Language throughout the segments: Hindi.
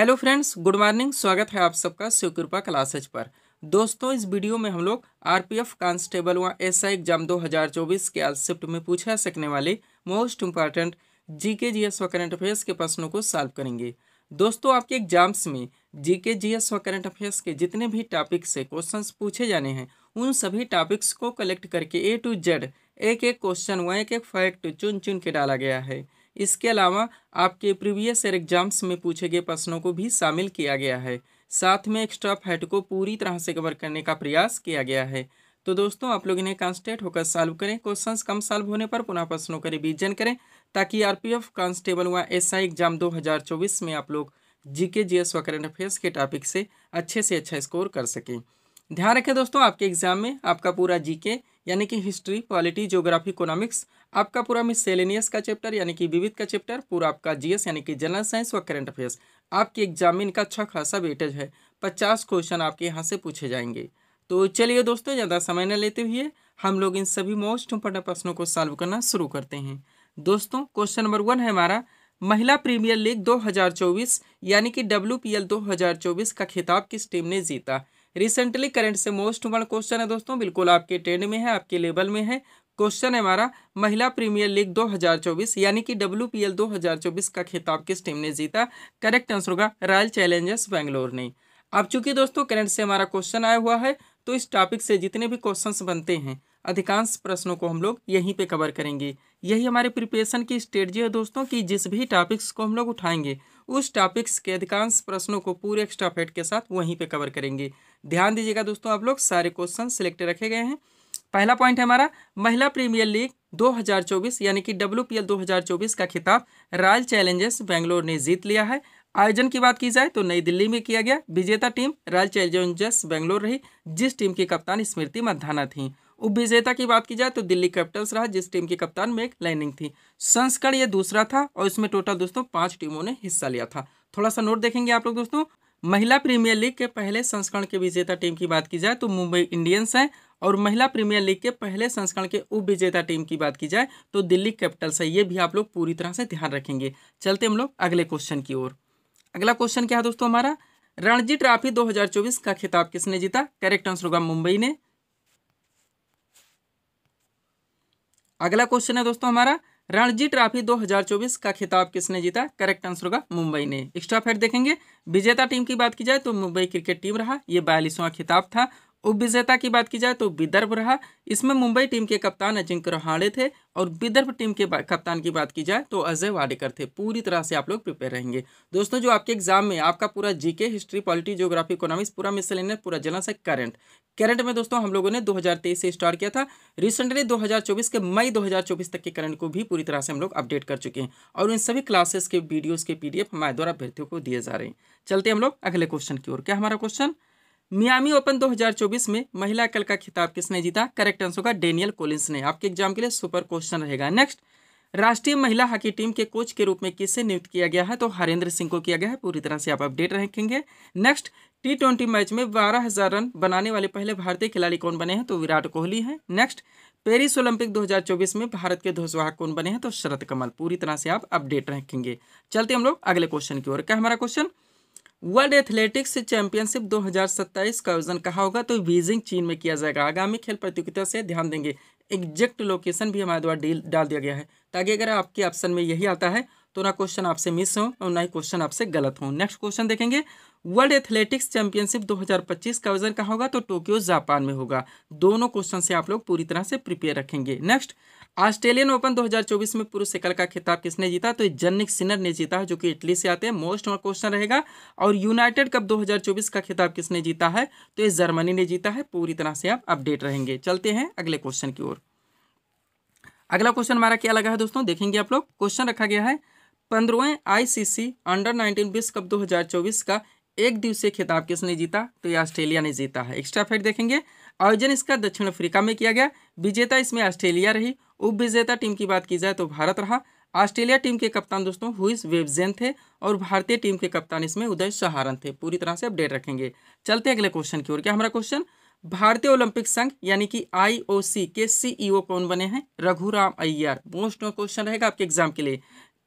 हेलो फ्रेंड्स गुड मॉर्निंग स्वागत है आप सबका शिवकृपा क्लासेज पर दोस्तों इस वीडियो में हम लोग आरपीएफ कांस्टेबल व एस आई एग्जाम 2024 के आज शिफ्ट में पूछा सकने वाले मोस्ट इम्पॉर्टेंट जी एस व करंट अफेयर्स के प्रश्नों को सॉल्व करेंगे दोस्तों आपके एग्जाम्स में जी के जी एस व करंट अफेयर्स के जितने भी टॉपिक से क्वेश्चन पूछे जाने हैं उन सभी टॉपिक्स को कलेक्ट करके ए टू जेड एक एक क्वेश्चन व एक एक फैक्ट चुन चुन के डाला गया है इसके अलावा आपके प्रीवियस ईयर एग्जाम्स में पूछे गए प्रश्नों को भी शामिल किया गया है साथ में एक्स्ट्रा फैट को पूरी तरह से कवर करने का प्रयास किया गया है तो दोस्तों आप लोग इन्हें कॉन्स्टेंट होकर सॉल्व करें क्वेश्चंस कम सॉल्व होने पर पुनः प्रश्नों का रिवीजन करें ताकि आरपीएफ कांस्टेबल व एसआई एग्जाम 2024 में आप लोग जीके जीएस व करेंट अफेयर्स के टॉपिक से अच्छे से अच्छा स्कोर कर सकें ध्यान रखें दोस्तों आपके एग्जाम में आपका पूरा जीके यानी कि हिस्ट्री पॉलिटी ज्योग्राफी इकोनॉमिक्स आपका पूरा मिसेलेनियस का चैप्टर यानी कि विविध का चैप्टर पूरा आपका जीएस यानी कि जनरल साइंस व करेंट अफेयर्स आपके एग्जाम में इनका अच्छा खासा वेटेज है पचास क्वेश्चन आपके यहाँ से पूछे जाएंगे तो चलिए दोस्तों ज़्यादा समय न लेते हुए हम लोग इन सभी मोस्ट इम्पोर्टेंट प्रश्नों को सॉल्व करना शुरू करते हैं दोस्तों क्वेश्चन नंबर वन है हमारा महिला प्रीमियर लीग 2024 यानी कि डब्ल्यू पी 2024 का खिताब किस टीम ने जीता रिसेंटली करंट से मोस्ट वन क्वेश्चन है दोस्तों बिल्कुल आपके ट्रेंड में है आपके लेवल में है क्वेश्चन है हमारा महिला प्रीमियर लीग 2024 यानी कि डब्ल्यू पी एल 2024 का खिताब किस टीम ने जीता करेक्ट आंसर होगा रॉयल चैलेंजर्स बेंगलोर ने अब चूंकि दोस्तों करंट से हमारा क्वेश्चन आया हुआ है तो इस टॉपिक से जितने भी क्वेश्चंस बनते हैं अधिकांश प्रश्नों को हम लोग यहीं पे कवर करेंगे यही हमारे प्रिपरेशन की स्ट्रेटजी है दोस्तों कि जिस भी टॉपिक्स को हम लोग उठाएंगे उस टॉपिक्स के अधिकांश प्रश्नों को पूरे एक्स्ट्रा फेट के साथ वहीं पे कवर करेंगे ध्यान दीजिएगा दोस्तों आप लोग सारे क्वेश्चन सिलेक्ट रखे गए हैं पहला पॉइंट है हमारा महिला प्रीमियर लीग 2024 यानी कि डब्ल्यू पी 2024 का खिताब रॉयल चैलेंजर्स बेंगलोर ने जीत लिया है आयोजन की बात की जाए तो नई दिल्ली में किया गया विजेता टीम रॉयल चैलेंजर्स बेंगलोर रही जिस टीम की कप्तान स्मृति मधाना थी उप विजेता की बात की जाए तो दिल्ली कैपिटल्स रहा जिस टीम की कप्तान मेक लाइनिंग थी संस्करण ये दूसरा था और इसमें टोटल दोस्तों पांच टीमों ने हिस्सा लिया था थोड़ा सा नोट देखेंगे आप लोग दोस्तों महिला प्रीमियर लीग के पहले संस्करण के विजेता टीम की बात की जाए तो मुंबई इंडियंस है और महिला प्रीमियर लीग के पहले संस्करण के उप विजेता टीम की बात की जाए तो दिल्ली कैपिटल्स है ये भी आप लोग पूरी तरह से ध्यान रखेंगे चलते हम लोग अगले क्वेश्चन की ओर अगला क्वेश्चन क्या है दोस्तों हमारा रणजी ट्रॉफी 2024 का खिताब किसने जीता करेक्ट आंसर होगा मुंबई ने अगला क्वेश्चन है दोस्तों हमारा रणजी ट्रॉफी 2024 का खिताब किसने जीता करेक्ट आंसर होगा मुंबई ने एक्स्ट्रा फैट देखेंगे विजेता टीम की बात की जाए तो मुंबई क्रिकेट टीम रहा यह बयालीसवां खिताब था उप विजेता की बात की जाए तो विदर्भ रहा इसमें मुंबई टीम के कप्तान अजिंक्य रहाणे थे और विदर्भ टीम के कप्तान की बात की जाए तो अजय वाडेकर थे पूरी तरह से आप लोग प्रिपेयर रहेंगे दोस्तों जो आपके एग्जाम में आपका पूरा GK history polity geography economics पूरा लेने पूरा जना से करंट करंट में दोस्तों हम लोगों ने 2023 से स्टार्ट किया था रिसेंटली 2024 के मई 2024 तक के करंट को भी पूरी तरह से हम लोग अपडेट कर चुके हैं और इन सभी क्लासेस के वीडियोस के पीडीएफ हमारे द्वारा अभ्यर्थियों को दिए जा रहे हैं चलते हम लोग अगले क्वेश्चन की ओर क्या हमारा क्वेश्चन मियामी ओपन 2024 में महिला कल का खिताब किसने जीता करेक्ट आंसर होगा डेनियल कोलिंस ने आपके एग्जाम के लिए सुपर क्वेश्चन रहेगा नेक्स्ट राष्ट्रीय महिला हॉकी टीम के कोच के रूप में किसे नियुक्त किया गया है तो हरेंद्र सिंह को किया गया है पूरी तरह से आप अपडेट रखेंगे नेक्स्ट टी ट्वेंटी मैच में बारह हजार रन बनाने वाले पहले भारतीय खिलाड़ी कौन बने हैं तो विराट कोहली हैं नेक्स्ट पेरिस ओलंपिक 2024 में भारत के ध्वजवाहक कौन बने हैं तो शरद कमल पूरी तरह से आप अपडेट रखेंगे चलते हम लोग अगले क्वेश्चन की ओर क्या हमारा क्वेश्चन वर्ल्ड एथलेटिक्स चैंपियनशिप 2027 का आयोजन कहा होगा तो बीजिंग चीन में किया जाएगा आगामी खेल प्रतियोगिता से ध्यान देंगे एग्जैक्ट लोकेशन भी हमारे द्वारा डील डाल दिया गया है ताकि अगर आपके ऑप्शन में यही आता है तो ना क्वेश्चन आपसे मिस हो और ना ही क्वेश्चन आपसे गलत हो नेक्स्ट क्वेश्चन देखेंगे वर्ल्ड एथलेटिक्स चैंपियनशिप 2025 का आयोजन कहा होगा तो टोक्यो जापान में होगा दोनों क्वेश्चन से आप लोग पूरी तरह से प्रिपेयर रखेंगे नेक्स्ट ऑस्ट्रेलियन ओपन 2024 में पुरुष एकल का खिताब किसने जीता तो जन्निक सिनर ने जीता है जो कि इटली से आते हैं मोस्ट क्वेश्चन रहेगा और यूनाइटेड कप 2024 का खिताब किसने जीता है तो ये जर्मनी ने जीता है पूरी तरह से आप अपडेट रहेंगे चलते हैं अगले क्वेश्चन की ओर अगला क्वेश्चन हमारा क्या लगा है दोस्तों देखेंगे आप लोग क्वेश्चन रखा गया है पंद्रहवें आईसीसी अंडर नाइनटीन विश्व कप दो का एक दिवसीय खिताब किसने जीता तो ये ऑस्ट्रेलिया ने जीता है एक्स्ट्रा फैक्ट देखेंगे आयोजन इसका दक्षिण अफ्रीका में किया गया विजेता इसमें ऑस्ट्रेलिया रही उप विजेता टीम की बात की जाए तो भारत रहा ऑस्ट्रेलिया टीम के कप्तान दोस्तों हुइस वेबजेन थे और भारतीय टीम के कप्तान इसमें उदय सहारन थे पूरी तरह से अपडेट रखेंगे चलते हैं अगले क्वेश्चन की ओर क्या हमारा क्वेश्चन भारतीय ओलंपिक संघ यानी कि आईओसी के सीईओ e कौन बने हैं रघुराम अय्यर मोस्ट क्वेश्चन रहेगा आपके एग्जाम के लिए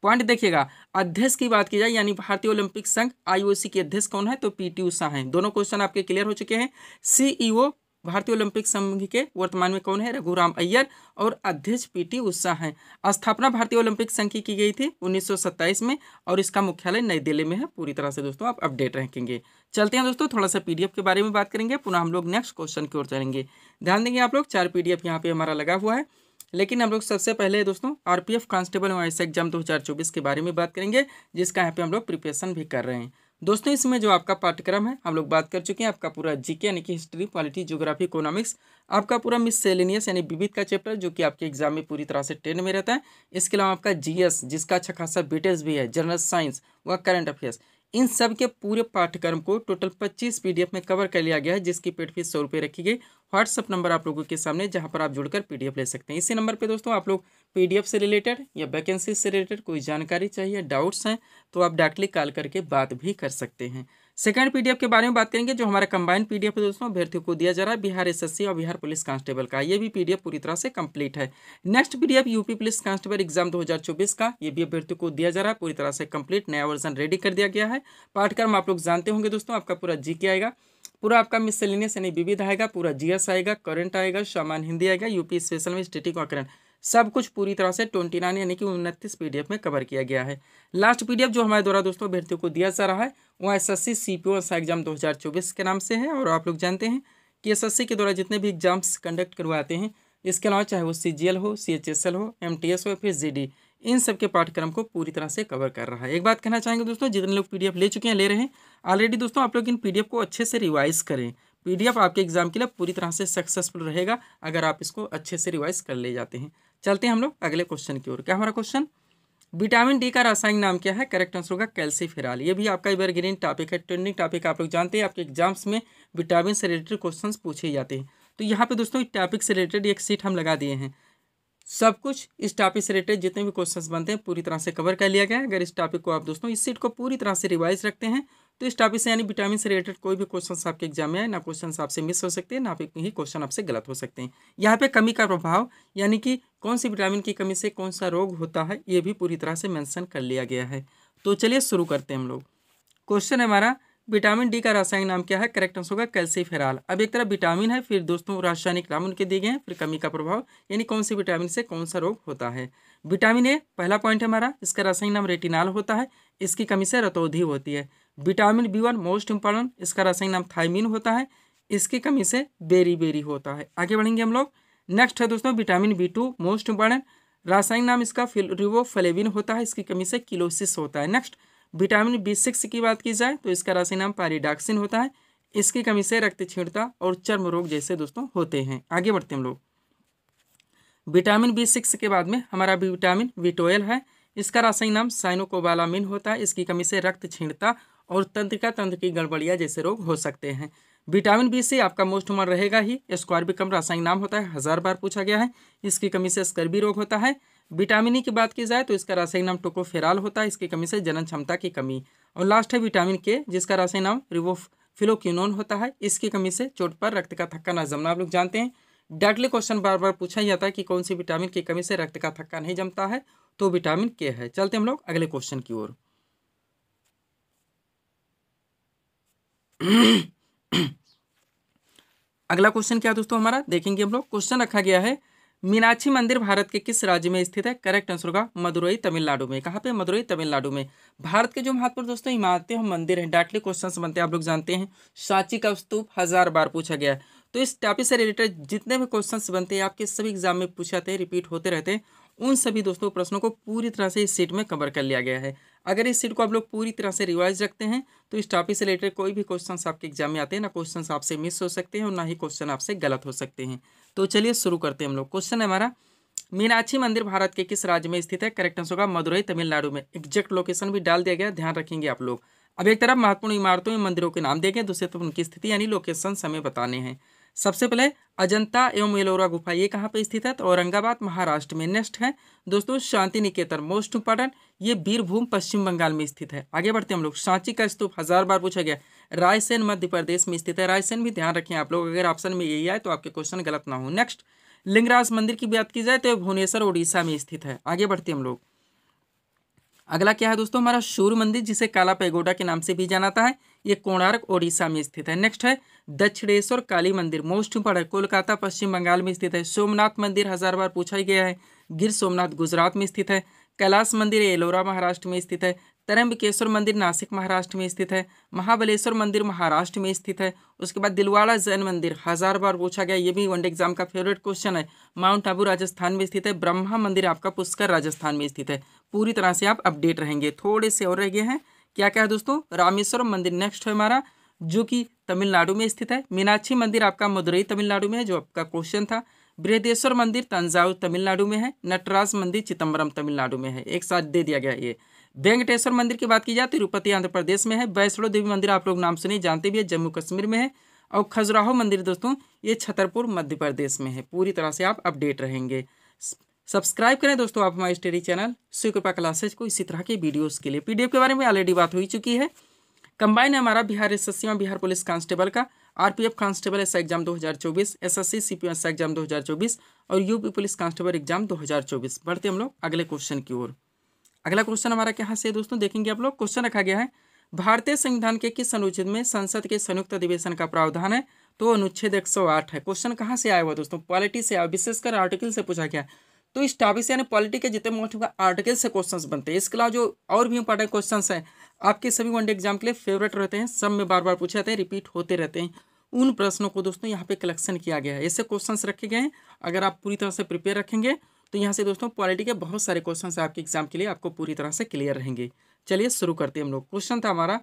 पॉइंट देखिएगा अध्यक्ष की बात की जाए यानी भारतीय ओलंपिक संघ आईओसी के अध्यक्ष कौन है तो पीटी उषा हैं दोनों क्वेश्चन आपके क्लियर हो चुके हैं सीईओ भारतीय ओलंपिक संघ के वर्तमान में कौन है रघुराम अय्यर और अध्यक्ष पीटी उषा हैं स्थापना भारतीय ओलंपिक संघ की की गई थी 1927 में और इसका मुख्यालय नई दिल्ली में है पूरी तरह से दोस्तों आप अपडेट रहेंगे चलते हैं दोस्तों थोड़ा सा पीडीएफ के बारे में बात करेंगे पुनः हम लोग नेक्स्ट क्वेश्चन की ओर चलेंगे ध्यान देंगे आप लोग चार पी यहाँ पे हमारा लगा हुआ है लेकिन हम लोग सबसे पहले दोस्तों एफ कांस्टेबल एग्जाम दो के बारे में बात करेंगे जिसका यहाँ पे हम लोग प्रिपरेशन भी कर रहे हैं दोस्तों इसमें जो आपका पाठ्यक्रम है हम लोग बात कर चुके हैं आपका पूरा जीके यानी कि हिस्ट्री पॉलिटी जोग्राफी इकोनॉमिक्स आपका पूरा सेलिनियस यानी विविध का चैप्टर जो कि आपके एग्जाम में पूरी तरह से टेन में रहता है इसके अलावा आपका जीएस जिसका अच्छा खासा बीटेस e भी है जनरल साइंस व करंट अफेयर्स इन सब के पूरे पाठ्यक्रम को टोटल 25 पीडीएफ में कवर कर लिया गया है जिसकी पेड फीस सौ रुपये रखी गई व्हाट्सअप नंबर आप लोगों के सामने जहां पर आप जुड़कर पीडीएफ ले सकते हैं इसी नंबर पे दोस्तों आप लोग पीडीएफ से रिलेटेड या वैकेंसी से रिलेटेड कोई जानकारी चाहिए डाउट्स हैं तो आप डायरेक्टली कॉल करके बात भी कर सकते हैं सेकंड पीडीएफ के बारे में बात करेंगे जो हमारा कंबाइंड पीडीएफ है दोस्तों अभ्यर्थियों को दिया जा रहा है बिहार एसएससी और बिहार पुलिस कांस्टेबल का ये भी पीडीएफ पूरी तरह से कंप्लीट है next PDF UP police constable exam 2024 का ये भी अभ्यर्थियों को दिया जा रहा है पूरी तरह से कंप्लीट नया वर्जन रेडी कर दिया गया है पाठ्यक्रम आप लोग जानते होंगे दोस्तों आपका पूरा जी के आएगा पूरा आपका मिसलेनियस यानी विविध आएगा पूरा जीएस आएगा करंट आएगा सामान हिंदी आएगा यूपी स्पेशल में स्टेटिक वाकरण सब कुछ पूरी तरह से ट्वेंटी नाइन यानी कि उनतीस पी में कवर किया गया है लास्ट पी जो हमारे द्वारा दोस्तों अभ्यर्थियों को दिया जा रहा है वो एस एस सी एग्जाम 2024 के नाम से है और आप लोग जानते हैं कि एस के द्वारा जितने भी एग्जाम्स कंडक्ट करवाते हैं इसके अलावा चाहे वो सी हो सी हो एम हो या फिर जी इन सब के पाठ्यक्रम को पूरी तरह से कवर कर रहा है एक बात कहना चाहेंगे दोस्तों जितने लोग पीडीएफ ले चुके हैं ले रहे हैं ऑलरेडी दोस्तों आप लोग इन पीडीएफ को अच्छे से रिवाइज करें पीडीएफ आपके एग्जाम के लिए पूरी तरह से सक्सेसफुल रहेगा अगर आप इसको अच्छे से रिवाइज कर ले जाते हैं चलते हैं हम लोग अगले क्वेश्चन की ओर क्या हमारा क्वेश्चन विटामिन डी का रासायनिक नाम क्या है करेक्ट आंसर होगा कैल्सीफेराल ये भी आपका इवरग्रीन ग्रीन टॉपिक है ट्रेंडिंग टॉपिक आप लोग जानते हैं आपके एग्जाम्स में विटामिन से रिलेटेड क्वेश्चन पूछे जाते हैं तो यहाँ पे दोस्तों टॉपिक से रिलेटेड एक सीट हम लगा दिए हैं सब कुछ इस टॉपिक से रिलेटेड जितने भी क्वेश्चंस बनते हैं पूरी तरह से कवर कर लिया गया है अगर इस टॉपिक को आप दोस्तों इस सीट को पूरी तरह से रिवाइज रखते हैं तो इस टॉपिक से यानी विटामिन से रिलेटेड कोई भी क्वेश्चन आपके एग्जाम में आए ना क्वेश्चन आपसे मिस हो सकते हैं ना ही क्वेश्चन आपसे गलत हो सकते हैं यहाँ पे कमी का प्रभाव यानी कि कौन सी विटामिन की कमी से कौन सा रोग होता है ये भी पूरी तरह से मैंसन कर लिया गया है तो चलिए शुरू करते हैं हम लोग क्वेश्चन है हमारा विटामिन डी का रासायनिक नाम क्या है करेक्ट आंसर होगा कैल्सीफेराल अब एक तरफ विटामिन है फिर दोस्तों रासायनिक नाम उनके दिए गए हैं फिर कमी का प्रभाव यानी कौन सी विटामिन से कौन सा रोग होता है विटामिन ए पहला पॉइंट है हमारा इसका रासायनिक नाम रेटिनाल होता है इसकी कमी से रतौधि होती है vitamin B one most important इसका रासायनिक नाम थाइमिन होता है इसकी कमी से बेरी बेरी होता है आगे बढ़ेंगे हम लोग नेक्स्ट है दोस्तों vitamin B two most important रासायनिक नाम इसका फलेविन होता है इसकी कमी से किलोसिस होता है नेक्स्ट विटामिन बी सिक्स की बात की जाए तो इसका रासायनिक नाम पारिडाक्सिन होता है इसकी कमी से रक्त छीणता और चर्म रोग जैसे दोस्तों होते हैं आगे बढ़ते हैं हम लोग विटामिन बी सिक्स के बाद में हमारा विटामिन बी ट्वेल्व है इसका रासायनिक नाम साइनोकोबालामिन होता है इसकी कमी से रक्त छीणता और तंत्रिका तंत्र की गड़बड़िया जैसे रोग हो सकते हैं विटामिन बी से आपका मोस्ट उमर रहेगा ही स्क्वायर भी कम रासायनिक नाम होता है हज़ार बार पूछा गया है इसकी कमी से स्कर्बी रोग होता है विटामिन ई की बात की जाए तो इसका रासायनिक नाम टोकोफेराल होता है इसकी कमी से जनन क्षमता की कमी और लास्ट है विटामिन के जिसका रासायनिक नाम रिवोफिलोक्यूनोन होता है इसकी कमी से चोट पर रक्त का थक्का ना जमना आप लोग जानते हैं डायरेक्टली क्वेश्चन बार बार पूछा जाता है कि कौन सी विटामिन की कमी से रक्त का थक्का नहीं जमता है तो विटामिन के है चलते हम लोग अगले क्वेश्चन की ओर अगला क्वेश्चन क्या दोस्तों हमारा देखेंगे हम लोग क्वेश्चन रखा गया है मीनाक्षी मंदिर भारत के किस राज्य में स्थित है करेक्ट आंसर होगा मदुरई तमिलनाडु में कहाँ पे मदुरई तमिलनाडु में भारत के जो महत्वपूर्ण दोस्तों इमारतें हम मंदिर हैं डाटली क्वेश्चन बनते हैं आप लोग जानते हैं साची का स्तूप हजार बार पूछा गया तो इस टॉपिक से रिलेटेड जितने भी क्वेश्चन बनते हैं आपके सभी एग्जाम में पूछे जाते हैं रिपीट होते रहते हैं उन सभी दोस्तों प्रश्नों को पूरी तरह से इस सीट में कवर कर लिया गया है अगर इस सीट को आप लोग पूरी तरह से रिवाइज रखते हैं तो इस टॉपिक से रिलेटेड कोई भी क्वेश्चन आपके एग्जाम में आते हैं ना क्वेश्चन आपसे मिस हो सकते हैं और ना ही क्वेश्चन आपसे गलत हो सकते हैं तो चलिए शुरू करते हैं हम लोग क्वेश्चन है हमारा मीनाक्षी मंदिर भारत के किस राज्य में स्थित है करेक्ट आंसर होगा मदुरई तमिलनाडु में एग्जैक्ट लोकेशन भी डाल दिया गया ध्यान रखेंगे आप लोग अब एक तरफ महत्वपूर्ण इमारतों में मंदिरों के नाम देखें दूसरे तरफ उनकी स्थिति यानी लोकेशन समय बताने हैं सबसे पहले अजंता एवं एलोरा गुफा ये कहाँ पे स्थित है तो औरंगाबाद महाराष्ट्र में नेक्स्ट है दोस्तों शांति निकेतन मोस्ट इंपॉर्टेंट ये बीरभूम पश्चिम बंगाल में स्थित है आगे बढ़ते हैं हम लोग सांची का स्तूप हजार बार पूछा गया रायसेन मध्य प्रदेश में स्थित है रायसेन भी ध्यान रखें आप लोग अगर ऑप्शन में यही आए तो आपके क्वेश्चन गलत ना हो नेक्स्ट लिंगराज मंदिर की बात की जाए तो भुवनेश्वर उड़ीसा में स्थित है आगे बढ़ते हम लोग अगला क्या है दोस्तों हमारा सूर्य मंदिर जिसे काला पैगोडा के नाम से भी जाना था है ये कोणार्क ओडिशा में स्थित है नेक्स्ट है दक्षिणेश्वर काली मंदिर मोस्ट इंपॉर्टेंट कोलकाता पश्चिम बंगाल में स्थित है सोमनाथ मंदिर हजार बार पूछा ही गया है गिर सोमनाथ गुजरात में स्थित है कैलाश मंदिर एलोरा महाराष्ट्र में स्थित है तरम्बकेश्वर मंदिर नासिक महाराष्ट्र में स्थित है महाबलेश्वर मंदिर महाराष्ट्र में स्थित है उसके बाद दिलवाड़ा जैन मंदिर हजार बार पूछा गया ये भी वनडे एग्जाम का फेवरेट क्वेश्चन है माउंट आबू राजस्थान में स्थित है ब्रह्मा मंदिर आपका पुष्कर राजस्थान में स्थित है पूरी तरह से आप अपडेट रहेंगे थोड़े से और रह गए हैं क्या क्या है दोस्तों रामेश्वरम मंदिर नेक्स्ट है हमारा जो कि तमिलनाडु में स्थित है मीनाक्षी मंदिर आपका मदुरई तमिलनाडु में है जो आपका क्वेश्चन था बृहदेश्वर मंदिर तंजावुर तमिलनाडु में है नटराज मंदिर चिदम्बरम तमिलनाडु में है एक साथ दे दिया गया ये वेंकटेश्वर मंदिर की बात की जाए तिरुपति आंध्र प्रदेश में है वैष्णो देवी मंदिर आप लोग नाम सुनिए जानते भी है जम्मू कश्मीर में है और खजुराहो मंदिर दोस्तों ये छतरपुर मध्य प्रदेश में है पूरी तरह से आप अपडेट रहेंगे सब्सक्राइब करें दोस्तों आप हमारे स्टडी चैनल स्वीकृपा क्लासेज को इसी तरह के वीडियोस के लिए पीडीएफ के बारे में ऑलरेडी बात हो चुकी है कंबाइन हमारा Bihar S S Bihar police constable का RPF constable S exam 2024 SSC S exam 2024 और यूपी पुलिस कांस्टेबल एग्जाम 2024 बढ़ते हम लोग अगले क्वेश्चन की ओर अगला क्वेश्चन हमारा कहाँ से दोस्तों देखेंगे आप लोग क्वेश्चन रखा गया है भारतीय संविधान के किस अनुच्छेद में संसद के संयुक्त अधिवेशन का प्रावधान है तो अनुच्छेद एक है क्वेश्चन कहाँ से आया हुआ दोस्तों पॉलिटी से आया विशेषकर आर्टिकल से पूछा गया है तो इस टॉपिक से यानी पॉलिटी के जितने मोस्ट आर्टिकल से क्वेश्चन बनते हैं इसके अलावा जो और भी इंपॉर्टेंट क्वेश्चन हैं आपके सभी वनडे एग्जाम के लिए फेवरेट रहते हैं सब में बार बार पूछे जाते हैं रिपीट होते रहते हैं उन प्रश्नों को दोस्तों यहाँ पे कलेक्शन किया गया है ऐसे क्वेश्चंस रखे गए हैं अगर आप पूरी तरह से प्रिपेयर रखेंगे तो यहाँ से दोस्तों पॉलिटी के बहुत सारे क्वेश्चन आपके एग्जाम के लिए आपको पूरी तरह से क्लियर रहेंगे चलिए शुरू करते हैं हम लोग क्वेश्चन था हमारा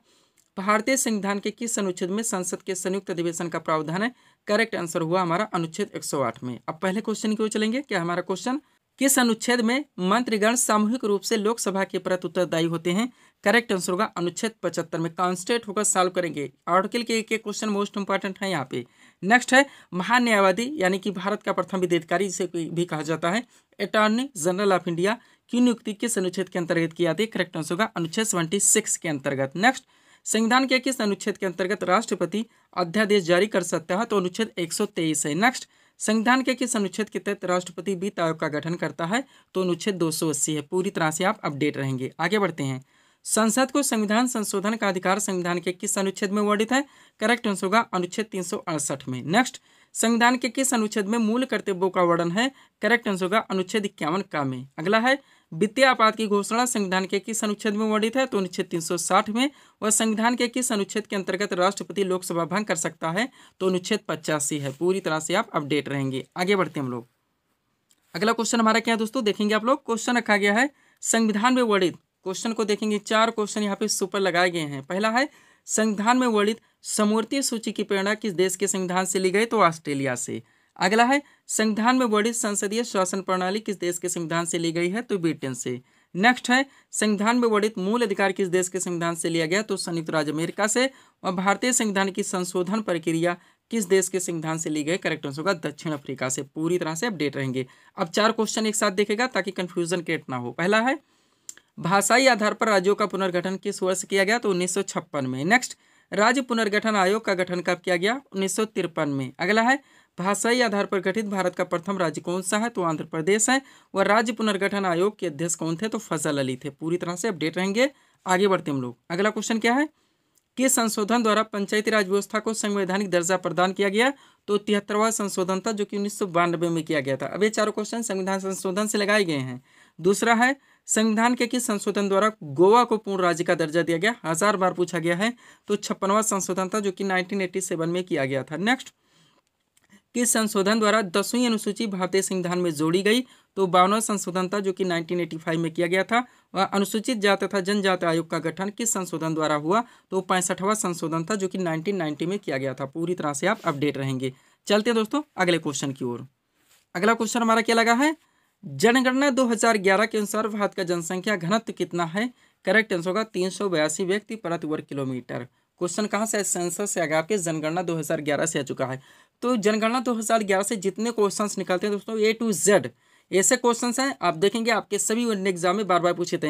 भारतीय संविधान के किस अनुच्छेद में संसद के संयुक्त अधिवेशन का प्रावधान है करेक्ट आंसर हुआ हमारा अनुच्छेद 108 में अब पहले क्वेश्चन की ओर चलेंगे क्या हमारा क्वेश्चन किस अनुच्छेद में मंत्रीगण सामूहिक रूप से लोकसभा के प्रति उत्तरदायी होते हैं करेक्ट आंसर होगा अनुच्छेद पचहत्तर में कॉन्स्टेंट होकर सॉल्व करेंगे आर्टिकल के एक एक क्वेश्चन मोस्ट इंपॉर्टेंट है यहाँ पे नेक्स्ट है महान्यायवादी यानी कि भारत का प्रथम विदेशकारी जिसे भी कहा जाता है अटॉर्नी जनरल ऑफ इंडिया की नियुक्ति किस अनुच्छेद के अंतर्गत की जाती है करेक्ट आंसर होगा अनुच्छेद सेवेंटी सिक्स के अंतर्गत नेक्स्ट संविधान के किस अनुच्छेद के अंतर्गत राष्ट्रपति अध्यादेश जारी कर सकता है तो अनुच्छेद तेईस है नेक्स्ट संविधान के किस अनुच्छेद के तहत राष्ट्रपति वित्त आयोग का गठन करता है तो अनुच्छेद दो है पूरी तरह से आप अपडेट रहेंगे आगे बढ़ते हैं संसद को संविधान संशोधन का अधिकार संविधान के किस अनुच्छेद में वर्णित है करेक्ट आंसर होगा अनुच्छेद तीन में नेक्स्ट संविधान के किस अनुच्छेद में मूल कर्तव्यों का वर्णन है करेक्ट आंसर होगा अनुच्छेद इक्यावन का में अगला है वित्तीय आपात की घोषणा संविधान के किस अनुच्छेद में वर्णित है तो अनुच्छेद 360 में वह संविधान के किस अनुच्छेद के अंतर्गत राष्ट्रपति लोकसभा भंग कर सकता है तो अनुच्छेद पचासी है पूरी तरह से आप अपडेट रहेंगे आगे बढ़ते हम लोग अगला क्वेश्चन हमारा क्या है दोस्तों देखेंगे आप लोग क्वेश्चन रखा गया है संविधान में वर्णित क्वेश्चन को देखेंगे चार क्वेश्चन यहाँ पे सुपर लगाए गए हैं पहला है संविधान में वर्णित समूर्ति सूची की प्रेरणा किस देश के संविधान से ली गई तो ऑस्ट्रेलिया से अगला है संविधान में वर्णित संसदीय शासन प्रणाली किस देश के संविधान से ली गई है तो ब्रिटेन से नेक्स्ट है संविधान में वर्णित मूल अधिकार किस देश के संविधान से लिया गया तो संयुक्त राज्य अमेरिका से और भारतीय संविधान की संशोधन प्रक्रिया किस देश के संविधान से ली गई करेक्ट आंसर होगा दक्षिण अफ्रीका से पूरी तरह से अपडेट रहेंगे अब चार क्वेश्चन एक साथ देखेगा ताकि कंफ्यूजन क्रिएट ना हो पहला है भाषाई आधार पर राज्यों का पुनर्गठन किस वर्ष किया गया तो उन्नीस में नेक्स्ट राज्य पुनर्गठन आयोग का गठन कब किया गया उन्नीस में अगला है भाषाई आधार पर गठित भारत का प्रथम राज्य कौन सा है तो आंध्र प्रदेश है व राज्य पुनर्गठन आयोग के अध्यक्ष कौन थे तो फजल अली थे पूरी तरह से अपडेट रहेंगे आगे बढ़ते हम लोग अगला क्वेश्चन क्या है किस संशोधन द्वारा पंचायती राज व्यवस्था को संवैधानिक दर्जा प्रदान किया गया तो तिहत्तरवा संशोधन था जो कि उन्नीस में किया गया था अब ये चारों क्वेश्चन संविधान संशोधन से लगाए गए हैं दूसरा है संविधान के किस संशोधन द्वारा गोवा को पूर्ण राज्य का दर्जा दिया गया हजार बार पूछा गया है तो छप्पनवा संशोधन था जो कि 1987 में किया गया था नेक्स्ट किस संशोधन द्वारा दसवीं अनुसूची भारतीय संविधान में जोड़ी गई तो बावनवा संशोधन था जो कि 1985 में किया गया था वह अनुसूचित जाति तथा जनजाति आयोग का गठन किस संशोधन द्वारा हुआ तो पैंसठवा संशोधन था जो कि 1990 में किया गया था पूरी तरह से आप अपडेट रहेंगे चलते हैं दोस्तों अगले क्वेश्चन की ओर अगला क्वेश्चन हमारा क्या लगा है जनगणना दो के अनुसार भारत का जनसंख्या घनत्व कितना है करेक्ट आंसर होगा तीन व्यक्ति प्रति वर्ग किलोमीटर क्वेश्चन कहाँ से सेंसर से आगे आपके जनगणना 2011 से आ चुका है तो जनगणना 2011 से जितने क्वेश्चंस निकलते हैं दोस्तों ए टू जेड ऐसे क्वेश्चंस हैं आप देखेंगे आपके सभी एग्जाम में बार बार पूछे थे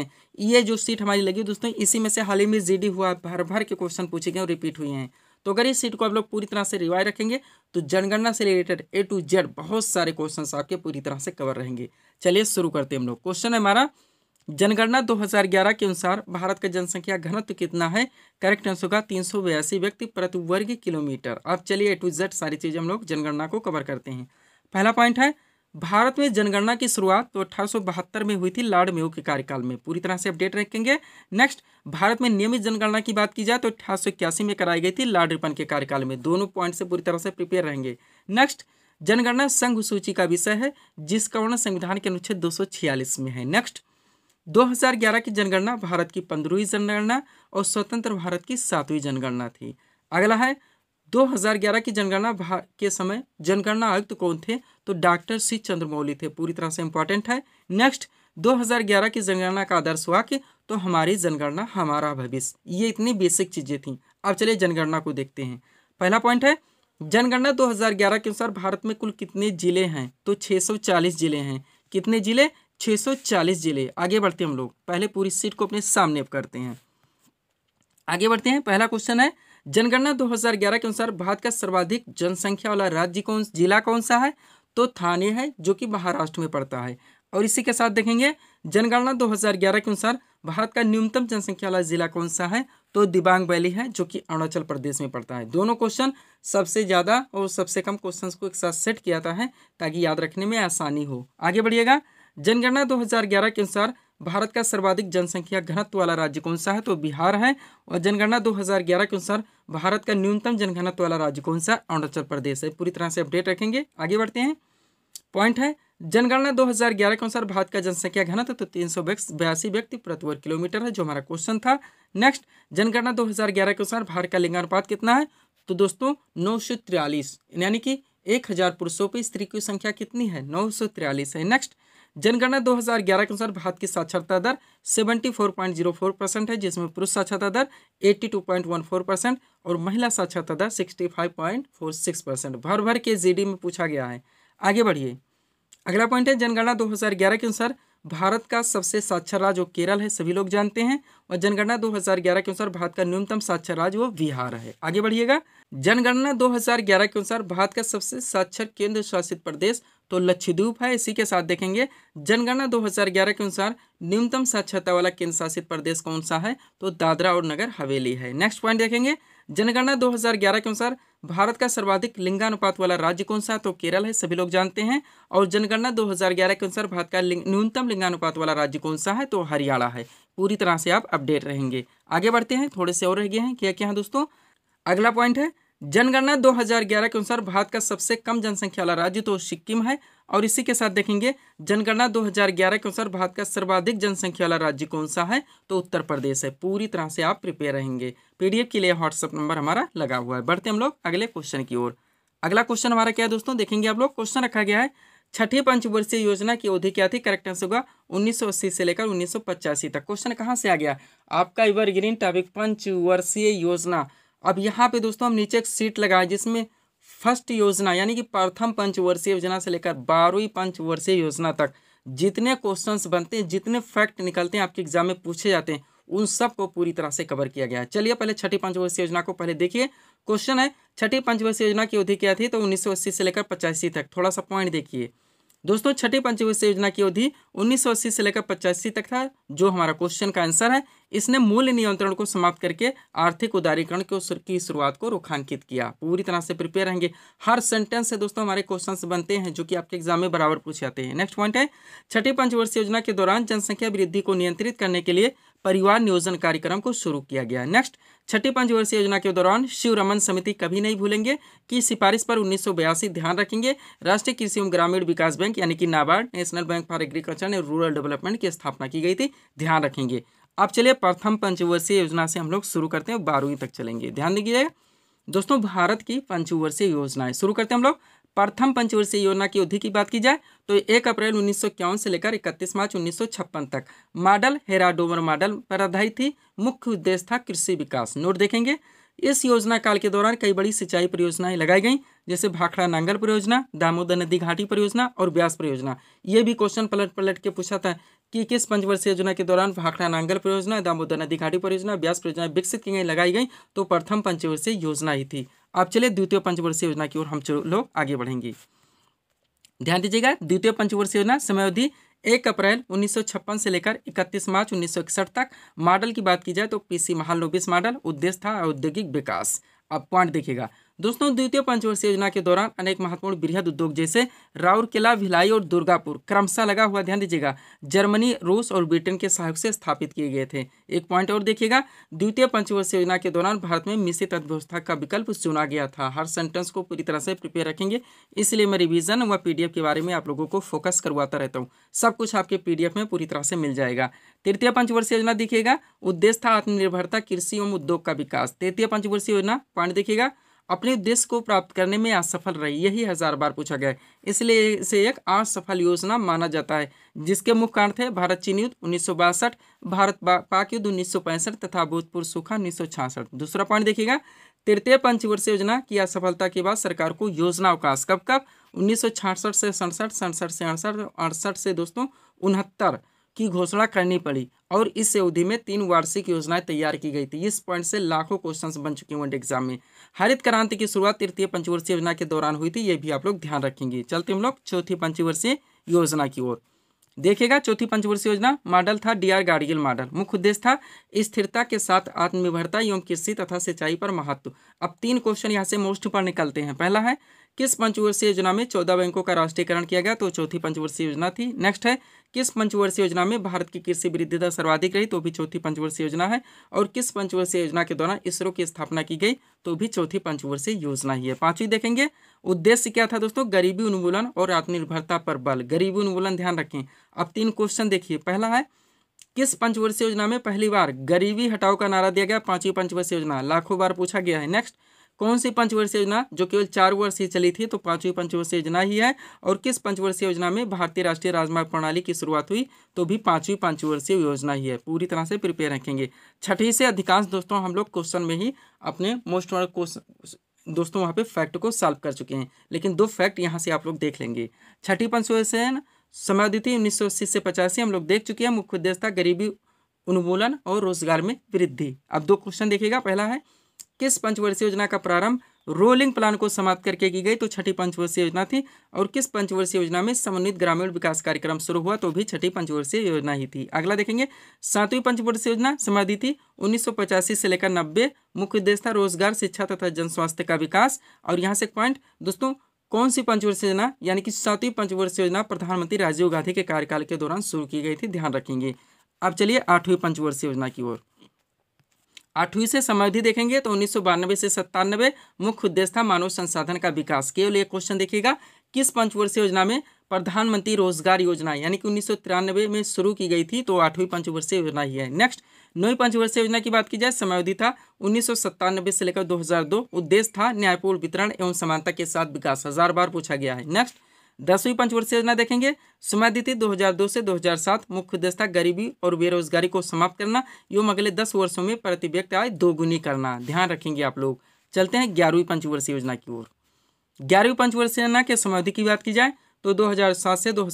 ये जो सीट हमारी लगी दोस्तों इसी में से हाल ही में डी हुआ भर भर के क्वेश्चन पूछे गए और रिपीट हुए हैं तो अगर इस सीट को आप लोग पूरी तरह से रिवाइज रखेंगे तो जनगणना से रिलेटेड ए टू जेड बहुत सारे क्वेश्चन आपके पूरी तरह से कवर रहेंगे चलिए शुरू करते हैं हम लोग क्वेश्चन है हमारा जनगणना 2011 के अनुसार भारत का जनसंख्या घनत्व कितना है करेक्ट आंसर होगा तीन सौ बयासी व्यक्ति प्रति वर्ग किलोमीटर अब चलिए ए टू जेड सारी चीज़ हम लोग जनगणना को कवर करते हैं पहला पॉइंट है भारत में जनगणना की शुरुआत तो अठारह में हुई थी लॉर्ड मेहू के कार्यकाल में पूरी तरह से अपडेट रखेंगे नेक्स्ट भारत में नियमित जनगणना की बात की जाए तो अठारह में कराई गई थी लॉर्ड रिपन के कार्यकाल में दोनों पॉइंट से पूरी तरह से प्रिपेयर रहेंगे नेक्स्ट जनगणना संघ सूची का विषय है जिसका वर्णन संविधान के अनुच्छेद दो में है नेक्स्ट 2011 की जनगणना भारत की पंद्रहवीं जनगणना और स्वतंत्र भारत की सातवीं जनगणना थी अगला है 2011 की जनगणना के समय जनगणना आयुक्त कौन थे तो डॉक्टर सी चंद्रमौली थे पूरी तरह से इंपॉर्टेंट है नेक्स्ट 2011 की जनगणना का आदर्श वाक्य तो हमारी जनगणना हमारा भविष्य ये इतनी बेसिक चीज़ें थी अब चलिए जनगणना को देखते हैं पहला पॉइंट है जनगणना 2011 के अनुसार भारत में कुल कितने जिले हैं तो 640 जिले हैं कितने जिले 640 जिले आगे बढ़ते हैं हम लोग पहले पूरी सीट को अपने सामने करते हैं आगे बढ़ते हैं पहला क्वेश्चन है जनगणना 2011 के अनुसार भारत का सर्वाधिक जनसंख्या वाला राज्य कौन जिला कौन सा है तो थाने है जो कि महाराष्ट्र में पड़ता है और इसी के साथ देखेंगे जनगणना 2011 के अनुसार भारत का न्यूनतम जनसंख्या वाला जिला कौन सा है तो दिबांग वैली है जो कि अरुणाचल प्रदेश में पड़ता है दोनों क्वेश्चन सबसे ज़्यादा और सबसे कम क्वेश्चंस को एक साथ सेट किया जाता है ताकि याद रखने में आसानी हो आगे बढ़िएगा जनगणना 2011 के अनुसार भारत का सर्वाधिक जनसंख्या घनत्व वाला राज्य कौन सा है तो बिहार है और जनगणना 2011 के अनुसार भारत का न्यूनतम जनघनत्व वाला राज्य कौन सा अरुणाचल प्रदेश है पूरी तरह से अपडेट रखेंगे आगे बढ़ते हैं पॉइंट है जनगणना 2011 के अनुसार भारत का जनसंख्या घनत्व तो तीन सौ बयासी व्यक्ति प्रति वर्ग किलोमीटर है जो हमारा क्वेश्चन था नेक्स्ट जनगणना 2011 के अनुसार भारत का लिंगानुपात कितना है तो दोस्तों नौ सौ यानी कि एक हजार पुरुषों पर स्त्री की संख्या कितनी है नौ सौ है नेक्स्ट जनगणना 2011 के अनुसार भारत की साक्षरता दर 74.04 परसेंट है जिसमें पुरुष साक्षरता दर 82.14 परसेंट और महिला साक्षरता दर 65.46 परसेंट भर भर के जीडी में पूछा गया है आगे बढ़िए अगला पॉइंट है जनगणना 2011 के अनुसार भारत का सबसे साक्षर राज्य वो केरल है सभी लोग जानते हैं और जनगणना 2011 के अनुसार भारत का न्यूनतम साक्षर राज्य वो बिहार है आगे बढ़िएगा जनगणना 2011 के अनुसार भारत का सबसे साक्षर केंद्र शासित प्रदेश तो लक्षद्वीप है इसी के साथ देखेंगे जनगणना 2011 के अनुसार न्यूनतम साक्षरता वाला केंद्र शासित प्रदेश कौन सा है तो दादरा और नगर हवेली है नेक्स्ट पॉइंट देखेंगे जनगणना 2011 के अनुसार भारत का सर्वाधिक लिंगानुपात वाला राज्य कौन सा है तो केरल है सभी लोग जानते हैं और जनगणना 2011 के अनुसार भारत का न्यूनतम लिंगानुपात वाला राज्य कौन सा है तो हरियाणा है पूरी तरह से आप अपडेट रहेंगे आगे बढ़ते हैं थोड़े से और रह गए हैं क्या क्या है दोस्तों अगला पॉइंट है जनगणना 2011 के अनुसार भारत का सबसे कम जनसंख्या वाला राज्य तो सिक्किम है और इसी के साथ देखेंगे जनगणना 2011 के अनुसार भारत का सर्वाधिक जनसंख्या वाला राज्य कौन सा है तो उत्तर प्रदेश है पूरी तरह से आप प्रिपेयर रहेंगे पीडीएफ के लिए व्हाट्सअप नंबर हमारा लगा हुआ है बढ़ते हम लोग अगले क्वेश्चन की ओर अगला क्वेश्चन हमारा क्या है दोस्तों देखेंगे आप लोग क्वेश्चन रखा गया है छठी पंचवर्षीय योजना की अवधि क्या थी करेक्ट आंसर होगा 1980 से लेकर 1985 तक क्वेश्चन कहाँ से आ गया आपका ग्रीन टॉपिक पंचवर्षीय योजना अब यहाँ पे दोस्तों हम नीचे एक सीट लगाए जिसमें फर्स्ट योजना यानी कि प्रथम पंचवर्षीय योजना से लेकर बारहवीं पंचवर्षीय योजना तक जितने क्वेश्चंस बनते हैं जितने फैक्ट निकलते हैं आपके एग्जाम में पूछे जाते हैं उन सबको पूरी तरह से कवर किया गया है चलिए पहले छठी पंचवर्षीय योजना को पहले देखिए क्वेश्चन है छठी पंचवर्षीय योजना की अवधि क्या थी तो उन्नीस से लेकर पचासी तक थोड़ा सा पॉइंट देखिए दोस्तों छठी पंचवर्षीय योजना की अवधि 1980 से लेकर पचासी तक था जो हमारा क्वेश्चन का आंसर है इसने मूल्य नियंत्रण को समाप्त करके आर्थिक उदारीकरण की शुरुआत को रोखांकित किया पूरी तरह से प्रिपेयर रहेंगे हर सेंटेंस से दोस्तों हमारे क्वेश्चन बनते हैं जो कि आपके एग्जाम में बराबर पूछ जाते हैं नेक्स्ट पॉइंट है छठी पंचवर्षीय योजना के दौरान जनसंख्या वृद्धि को नियंत्रित करने के लिए परिवार नियोजन कार्यक्रम को शुरू किया गया नेक्स्ट छठी पंचवर्षीय योजना के दौरान शिव रमन समिति कभी नहीं भूलेंगे की सिफारिश पर उन्नीस ध्यान रखेंगे राष्ट्रीय कृषि एवं ग्रामीण विकास बैंक यानी कि NABARD national bank for agriculture and rural development की स्थापना की गई थी ध्यान रखेंगे अब चलिए प्रथम पंचवर्षीय योजना से हम लोग शुरू करते हैं बारहवीं तक चलेंगे ध्यान दीजिएगा दोस्तों भारत की पंचवर्षीय योजनाएं शुरू करते हैं हम लोग प्रथम पंचवर्षीय योजना की अवधि की बात की जाए तो एक अप्रैल उन्नीस से लेकर इकतीस मार्च उन्नीस तक मॉडल हेराडोमर मॉडल पर आधारित थी मुख्य उद्देश्य था कृषि विकास नोट देखेंगे इस योजना काल के दौरान कई बड़ी सिंचाई परियोजनाएं लगाई गई जैसे भाखड़ा नांगल परियोजना दामोदर नदी घाटी परियोजना और ब्यास परियोजना ये भी क्वेश्चन पलट पलट के पूछा था कि किस पंचवर्षीय योजना के दौरान भाखड़ा नांगल परियोजना दामोदर नदी घाटी परियोजना ब्यास परियोजना विकसित की गई लगाई गई तो प्रथम पंचवर्षीय योजना ही थी अब चले द्वितीय पंचवर्षीय योजना की ओर हम लोग आगे बढ़ेंगे ध्यान दीजिएगा द्वितीय पंचवर्षीय योजना अवधि एक अप्रैल 1956 से लेकर 31 मार्च 1961 तक मॉडल की बात की जाए तो पीसी महालोबिस मॉडल उद्देश्य था औद्योगिक विकास अब पॉइंट देखिएगा दोस्तों द्वितीय पंचवर्षीय योजना के दौरान अनेक महत्वपूर्ण वृहद उद्योग जैसे किला भिलाई और दुर्गापुर क्रमशः लगा हुआ ध्यान दीजिएगा जर्मनी रूस और ब्रिटेन के सहयोग से स्थापित किए गए थे एक पॉइंट और देखिएगा द्वितीय पंचवर्षीय योजना के दौरान भारत में मिश्रित अर्थव्यवस्था का विकल्प चुना गया था हर सेंटेंस को पूरी तरह से प्रिपेयर रखेंगे इसलिए मैं रिविजन व पीडीएफ के बारे में आप लोगों को फोकस करवाता रहता हूँ सब कुछ आपके पीडीएफ में पूरी तरह से मिल जाएगा तृतीय पंचवर्षीय योजना देखिएगा उद्देश्य था आत्मनिर्भरता कृषि एवं उद्योग का विकास तृतीय पंचवर्षीय योजना पॉइंट देखिएगा अपने उद्देश्य को प्राप्त करने में असफल रही यही हजार बार पूछा गया इसलिए इसे एक असफल योजना माना जाता है जिसके मुख्य कारण थे भारत चीन युद्ध उन्नीस भारत पाक युद्ध उन्नीस तथा भूतपूर्व सूखा उन्नीस दूसरा पॉइंट देखिएगा तृतीय पंचवर्षीय योजना की असफलता के बाद सरकार को योजना अवकाश कब कब उन्नीस से सड़सठ सड़सठ से अड़सठ अड़सठ से दोस्तों उनहत्तर की घोषणा करनी पड़ी और इस अवधि में तीन वार्षिक योजनाएं तैयार की गई थी इस पॉइंट से लाखों क्वेश्चंस बन चुके हैं एग्जाम में हरित क्रांति की शुरुआत तृतीय पंचवर्षीय योजना के दौरान हुई थी ये भी आप लोग ध्यान रखेंगे चलते हम लोग चौथी पंचवर्षीय योजना की ओर देखेगा चौथी पंचवर्षीय योजना मॉडल था डी आर गाड़गिल मॉडल मुख्य उद्देश्य था स्थिरता के साथ आत्मनिर्भरता एवं कृषि तथा सिंचाई पर महत्व अब तीन क्वेश्चन यहाँ से मोस्ट पर निकलते हैं पहला है किस पंचवर्षीय योजना में चौदह बैंकों का राष्ट्रीयकरण किया गया तो चौथी पंचवर्षीय योजना थी नेक्स्ट है किस पंचवर्षीय योजना में भारत की कृषि वृद्धि दर सर्वाधिक रही तो भी चौथी पंचवर्षीय योजना है और किस पंचवर्षीय योजना के दौरान इसरो की स्थापना की गई तो भी चौथी पंचवर्षीय योजना ही है पांचवी देखेंगे उद्देश्य क्या था दोस्तों गरीबी उन्मूलन और आत्मनिर्भरता पर बल गरीबी उन्मूलन ध्यान रखें अब तीन क्वेश्चन देखिए पहला है किस पंचवर्षीय योजना में पहली बार गरीबी हटाओ का नारा दिया गया पांचवी पंचवर्षीय योजना लाखों बार पूछा गया है नेक्स्ट कौन सी पंचवर्षीय योजना जो केवल चार वर्ष ही चली थी तो पांचवी पंचवर्षीय योजना ही है और किस पंचवर्षीय योजना में भारतीय राष्ट्रीय राजमार्ग प्रणाली की शुरुआत हुई तो भी पांचवी पंचवर्षीय योजना ही है पूरी तरह से प्रिपेयर रखेंगे छठी से अधिकांश दोस्तों हम लोग क्वेश्चन में ही अपने मोस्ट क्वेश्चन दोस्तों वहाँ पे फैक्ट को सॉल्व कर चुके हैं लेकिन दो फैक्ट यहाँ से आप लोग देख लेंगे छठी पंचवर्षीय समाधिति उन्नीस सौ अस्सी से पचासी हम लोग देख चुके हैं मुख्य उद्देश्य गरीबी उन्मूलन और रोजगार में वृद्धि अब दो क्वेश्चन देखिएगा पहला है किस पंचवर्षीय योजना का प्रारंभ रोलिंग प्लान को समाप्त करके की गई तो छठी पंचवर्षीय योजना थी और किस पंचवर्षीय योजना में समन्वित ग्रामीण विकास कार्यक्रम शुरू हुआ तो भी छठी पंचवर्षीय योजना ही थी अगला देखेंगे सातवीं पंचवर्षीय योजना समाधि थी उन्नीस से लेकर नब्बे मुख्य उद्देश्य था रोजगार शिक्षा तथा जन स्वास्थ्य का विकास और यहाँ से पॉइंट दोस्तों कौन सी पंचवर्षीय योजना यानी कि सातवीं पंचवर्षीय योजना प्रधानमंत्री राजीव गांधी के कार्यकाल के दौरान शुरू की गई थी ध्यान रखेंगे अब चलिए आठवीं पंचवर्षीय योजना की ओर आठवीं से समयावधि देखेंगे तो उन्नीस से सत्तानवे मुख्य उद्देश्य था मानव संसाधन का विकास केवल एक क्वेश्चन देखिएगा किस पंचवर्षीय योजना में प्रधानमंत्री रोजगार योजना यानी कि उन्नीस में शुरू की गई थी तो आठवीं पंचवर्षीय योजना ही है नेक्स्ट नई पंचवर्षीय योजना की बात की जाए समयावधि था उन्नीस से लेकर 2002 उद्देश्य था न्यायपूर्ण वितरण एवं समानता के साथ विकास हजार बार पूछा गया है नेक्स्ट दसवीं पंचवर्षीय योजना देखेंगे समय तिथि दो से 2007 मुख्य उद्देश्यता गरीबी और बेरोजगारी को समाप्त करना एवं अगले दस वर्षों में प्रति व्यक्ति आय दोगुनी करना ध्यान रखेंगे आप लोग चलते हैं ग्यारहवीं पंचवर्षीय योजना की ओर ग्यारहवीं पंचवर्षीय योजना के समयावधि की बात की जाए तो दो से दो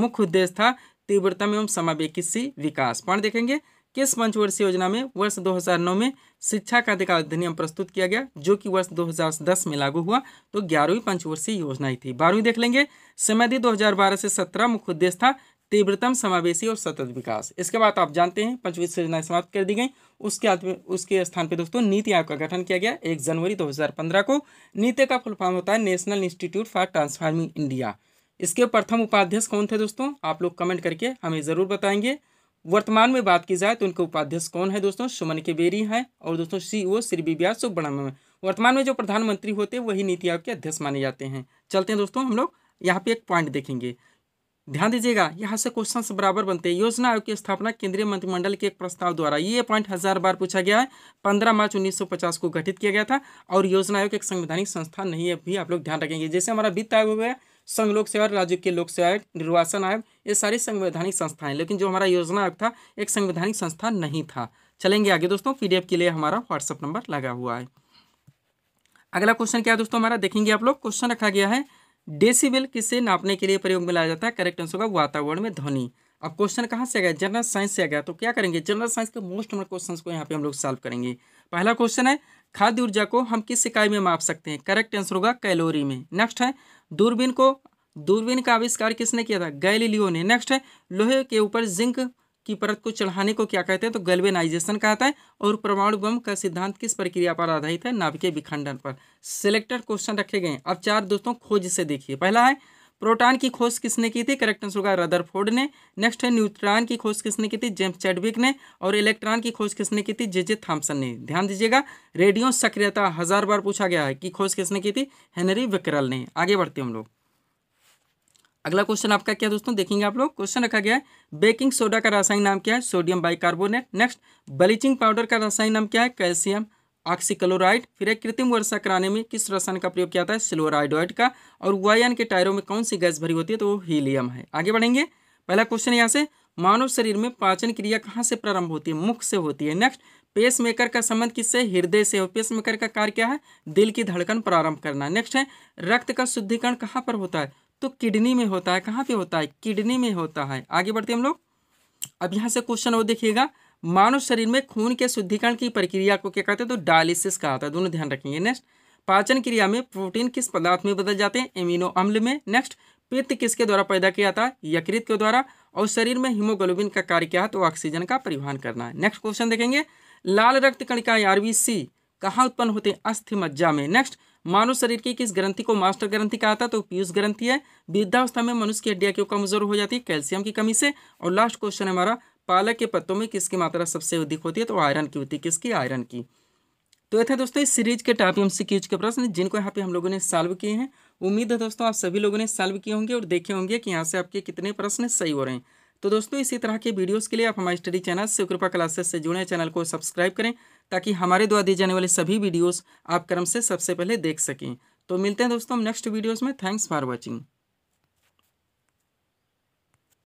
मुख्य उद्देश्य था तीव्रतम एवं समावेशी विकास पढ़ देखेंगे किस पंचवर्षीय योजना में वर्ष दो में शिक्षा का अधिकार अधिनियम प्रस्तुत किया गया जो कि वर्ष 2010 में लागू हुआ तो ग्यारहवीं पंचवर्षीय योजना ही थी बारहवीं देख लेंगे समय दी 2012 से 17 मुख्य उद्देश्य था तीव्रतम समावेशी और सतत विकास इसके बाद आप जानते हैं पंचवित योजनाएं समाप्त कर दी गई उसके उसके स्थान पर दोस्तों नीति आयोग का गठन किया गया एक जनवरी 2015 को नीति का फुल फॉर्म होता है national institute for transforming India इसके प्रथम उपाध्यक्ष कौन थे दोस्तों आप लोग कमेंट करके हमें ज़रूर बताएंगे वर्तमान में बात की जाए तो उनके उपाध्यक्ष कौन है दोस्तों सुमन के बेरी हैं और दोस्तों e सी ओ श्री बीबिया सुब्रमण्यम वर्तमान में जो प्रधानमंत्री होते हैं वही नीति आयोग के अध्यक्ष माने जाते हैं चलते हैं दोस्तों हम लोग यहाँ पे एक पॉइंट देखेंगे ध्यान दीजिएगा यहाँ से क्वेश्चन बराबर बनते हैं योजना आयोग की स्थापना केंद्रीय मंत्रिमंडल के एक प्रस्ताव द्वारा ये पॉइंट हजार बार पूछा गया है पंद्रह मार्च पचास को गठित किया गया था और योजना आयोग एक संवैधानिक संस्था नहीं है भी आप लोग ध्यान रखेंगे जैसे हमारा वित्त आयोग हो गया संघ लोक सेवा राज्य के लोक सेवा आयोग निर्वाचन आयोग ये सारी संवैधानिक संस्थाएं लेकिन जो हमारा योजना आयोग था एक संवैधानिक संस्था नहीं था चलेंगे आगे दोस्तों पीडीएफ के लिए हमारा व्हाट्सअप नंबर लगा हुआ है अगला क्वेश्चन क्या है दोस्तों हमारा देखेंगे आप लोग क्वेश्चन रखा गया है डेसीबिल किसे नापने के लिए प्रयोग में लाया जाता है करेक्ट आंसर होगा वातावरण में ध्वनि अब क्वेश्चन कहाँ से आ गया जनरल साइंस से आ गया तो क्या करेंगे जनरल साइंस के मोस्ट नंबर क्वेश्चन को यहाँ पे हम लोग सॉल्व करेंगे पहला क्वेश्चन है खाद्य ऊर्जा को हम किस इकाई में माप सकते हैं करेक्ट आंसर होगा कैलोरी में नेक्स्ट है दूरबीन को दूरबीन का आविष्कार किसने किया था गैलीलियो ने नेक्स्ट है लोहे के ऊपर जिंक की परत को चढ़ाने को क्या कहते हैं तो गल्वेनाइजेशन कहता है और परमाणु बम का सिद्धांत किस प्रक्रिया पर आधारित है नाभिकीय विखंडन पर सिलेक्टेड क्वेश्चन रखे गए अब चार दोस्तों खोज से देखिए पहला है प्रोटॉन की खोज किसने की थी करेक्ट आंसर होगा रदरफोर्ड ने नेक्स्ट है न्यूट्रॉन की खोज किसने की थी जेम्स चैडविक ने और इलेक्ट्रॉन की खोज किसने की थी जे जे थॉम्सन ने ध्यान दीजिएगा रेडियो सक्रियता हजार बार पूछा गया है कि खोज किसने की थी हेनरी विक्रल ने आगे बढ़ते हम लोग अगला क्वेश्चन आपका क्या दोस्तों देखेंगे आप लोग क्वेश्चन रखा गया है बेकिंग सोडा का रासायनिक नाम क्या है sodium bicarbonate next bleaching powder का रासायनिक नाम क्या है कैल्शियम ऑक्सीक्लोराइड फिर एक कृत्रिम वर्षा कराने में किस रसायन का प्रयोग किया जाता है सिल्वराइडोइड का और वायन के टायरों में कौन सी गैस भरी होती है तो वो हीलियम है आगे बढ़ेंगे पहला क्वेश्चन यहाँ से मानव शरीर में पाचन क्रिया कहाँ से प्रारंभ होती है मुख से होती है नेक्स्ट पेसमेकर का संबंध किससे हृदय से हो पेसमेकर का कार्य क्या है दिल की धड़कन प्रारंभ करना नेक्स्ट है रक्त का शुद्धिकरण कहाँ पर होता है तो किडनी में होता है कहाँ पे होता है किडनी में होता है आगे बढ़ते हम लोग अब यहाँ से क्वेश्चन और देखिएगा मानव शरीर में खून के शुद्धिकरण की प्रक्रिया को क्या कहते हैं तो डायलिसिस कहा जाता है दोनों ध्यान रखेंगे नेक्स्ट पाचन क्रिया में प्रोटीन किस पदार्थ में बदल जाते हैं एमिनो अम्ल में नेक्स्ट पित्त किसके द्वारा पैदा किया जाता है यकृत के द्वारा और शरीर में हीमोग्लोबिन का कार्य क्या है तो ऑक्सीजन का परिवहन करना है नेक्स्ट क्वेश्चन देखेंगे लाल रक्त कणिका आरबीसी कहाँ उत्पन्न होते हैं अस्थि मज्जा में नेक्स्ट मानव शरीर की किस ग्रंथि को मास्टर ग्रंथि कहा था तो पीयूष ग्रंथि है वृद्धावस्था में मनुष्य की हड्डियाँ क्यों कमजोर हो जाती है कैल्शियम की कमी से और लास्ट क्वेश्चन हमारा पालक के पत्तों में किसकी मात्रा सबसे अधिक होती है तो आयरन की होती है किसकी आयरन की तो ये थे दोस्तों इस सीरीज के टॉप एम सी के प्रश्न जिनको यहाँ पे हम लोगों ने सॉल्व किए हैं उम्मीद है दोस्तों आप सभी लोगों ने सॉल्व किए होंगे और देखे होंगे कि यहाँ से आपके कितने प्रश्न सही हो रहे हैं तो दोस्तों इसी तरह के वीडियोस के लिए आप हमारे स्टडी चैनल से कृपा क्लासेस से जुड़े चैनल को सब्सक्राइब करें ताकि हमारे द्वारा दिए जाने वाले सभी वीडियोज़ आप क्रम से सबसे पहले देख सकें तो मिलते हैं दोस्तों नेक्स्ट वीडियोज़ में थैंक्स फॉर वॉचिंग